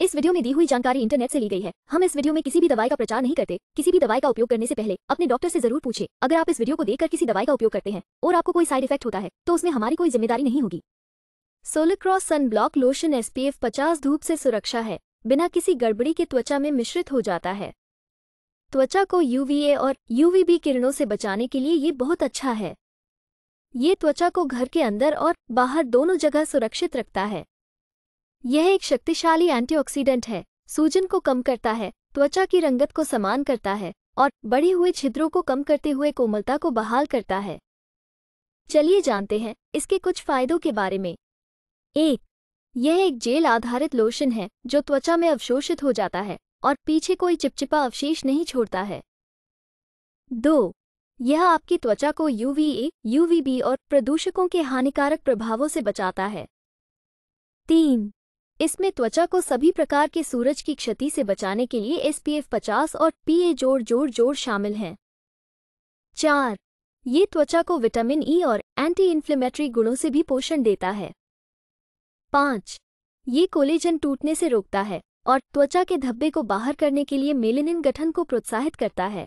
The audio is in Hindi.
इस वीडियो में दी हुई जानकारी इंटरनेट से ली गई है हम इस वीडियो में किसी भी दवाई का प्रचार नहीं करते किसी भी दवाई का उपयोग करने से पहले अपने डॉक्टर से जरूर पूछे अगर आप इस वीडियो को देखकर किसी दवाई का उपयोग करते हैं और आपको कोई साइड इफेक्ट होता है तो उसमें हमारी कोई जिम्मेदारी नहीं होगी सोलक्रॉस सन ब्लॉक लोशन एसपीएफ पी धूप से सुरक्षा है बिना किसी गड़बड़ी के त्वचा में मिश्रित हो जाता है त्वचा को यूवीए और यूवीबी किरणों से बचाने के लिए ये बहुत अच्छा है ये त्वचा को घर के अंदर और बाहर दोनों जगह सुरक्षित रखता है यह एक शक्तिशाली एंटीऑक्सीडेंट है सूजन को कम करता है त्वचा की रंगत को समान करता है और बढ़े हुए छिद्रों को कम करते हुए कोमलता को बहाल करता है चलिए जानते हैं इसके कुछ फायदों के बारे में एक यह एक जेल आधारित लोशन है जो त्वचा में अवशोषित हो जाता है और पीछे कोई चिपचिपा अवशेष नहीं छोड़ता है दो यह आपकी त्वचा को यूवीए यूवीबी और प्रदूषकों के हानिकारक प्रभावों से बचाता है तीन इसमें त्वचा को सभी प्रकार के सूरज की क्षति से बचाने के लिए एसपीएफ 50 और पीए जोड़ जोड़ जोड़ शामिल हैं चार ये त्वचा को विटामिन ई e और एंटी इन्फ्लेमेटरी गुणों से भी पोषण देता है पाँच ये कोलेजन टूटने से रोकता है और त्वचा के धब्बे को बाहर करने के लिए मेलेनिन गठन को प्रोत्साहित करता है